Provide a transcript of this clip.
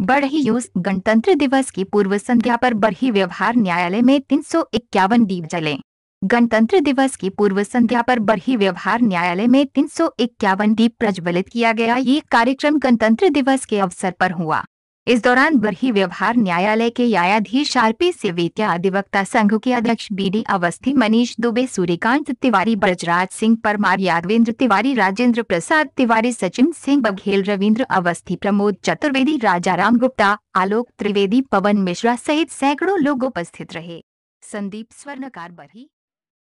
बढ़ही यूज गणतंत्र दिवस की पूर्व संध्या पर बढ़ही व्यवहार न्यायालय में तीन सौ इक्यावन दीप जले गणतंत्र दिवस की पूर्व संध्या पर बढ़ही व्यवहार न्यायालय में तीन सौ इक्यावन दीप प्रज्वलित किया गया ये कार्यक्रम गणतंत्र दिवस के अवसर पर हुआ इस दौरान बरही व्यवहार न्यायालय के न्यायाधीश आरपी सिवेतिया अधिवक्ता संघ के अध्यक्ष बी अवस्थी मनीष दुबे सूर्यकांत तिवारी ब्रजराज सिंह परमार यादवेंद्र तिवारी राजेंद्र प्रसाद तिवारी सचिन सिंह बघेल रविन्द्र अवस्थी प्रमोद चतुर्वेदी राजा राम गुप्ता आलोक त्रिवेदी पवन मिश्रा सहित सैकड़ों लोग उपस्थित रहे संदीप स्वर्णकार बरही